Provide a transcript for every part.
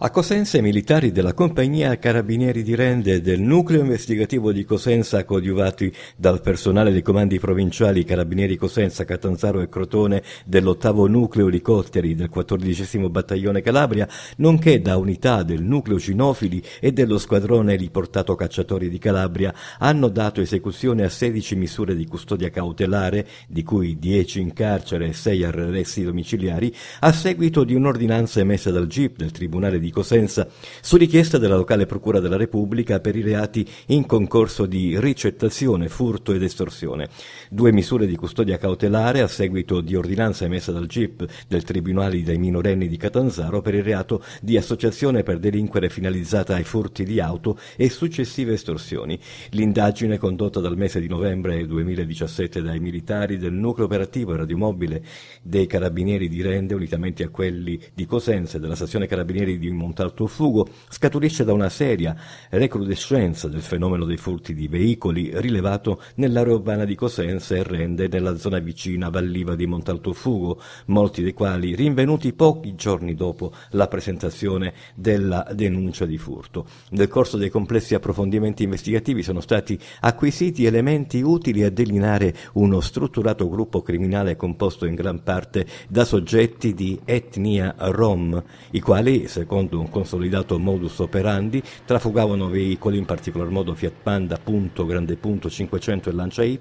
A Cosenza i militari della Compagnia Carabinieri di Rende del Nucleo Investigativo di Cosenza, coadiuvati dal personale dei comandi provinciali Carabinieri Cosenza, Catanzaro e Crotone dell'ottavo Nucleo elicotteri del quattordicesimo Battaglione Calabria, nonché da unità del Nucleo Cinofili e dello Squadrone Riportato Cacciatori di Calabria, hanno dato esecuzione a 16 misure di custodia cautelare, di cui 10 in carcere e 6 arresti domiciliari, a seguito di un'ordinanza emessa dal GIP del Tribunale di di Cosenza su richiesta della locale Procura della Repubblica per i reati in concorso di ricettazione, furto ed estorsione. Due misure di custodia cautelare a seguito di ordinanza emessa dal GIP del Tribunale dei minorenni di Catanzaro per il reato di associazione per delinquere finalizzata ai furti di auto e successive estorsioni. L'indagine condotta dal mese di novembre 2017 dai militari del nucleo operativo e radiomobile dei carabinieri di Rende unitamente a quelli di Cosenza e della stazione carabinieri di Montartofugo scaturisce da una seria recrudescenza del fenomeno dei furti di veicoli rilevato nell'area urbana di Cosenza e Rende nella zona vicina Valliva di Montartofugo, molti dei quali rinvenuti pochi giorni dopo la presentazione della denuncia di furto. Nel corso dei complessi approfondimenti investigativi sono stati acquisiti elementi utili a delineare uno strutturato gruppo criminale composto in gran parte da soggetti di etnia rom, i quali, secondo secondo un consolidato modus operandi, trafugavano veicoli, in particolar modo Fiat Panda, Punto, Grande Punto, 500 e Lancia Y,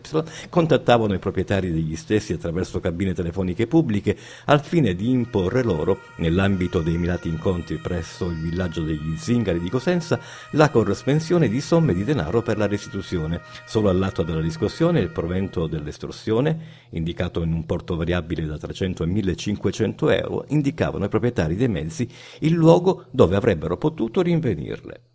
contattavano i proprietari degli stessi attraverso cabine telefoniche pubbliche al fine di imporre loro, nell'ambito dei mirati incontri presso il villaggio degli Zingari di Cosenza, la corresponsione di somme di denaro per la restituzione. Solo all'atto della discussione il provento dell'estorsione, indicato in un porto variabile da 300 a 1500 euro, indicavano ai proprietari dei mezzi il luogo dove avrebbero potuto rinvenirle.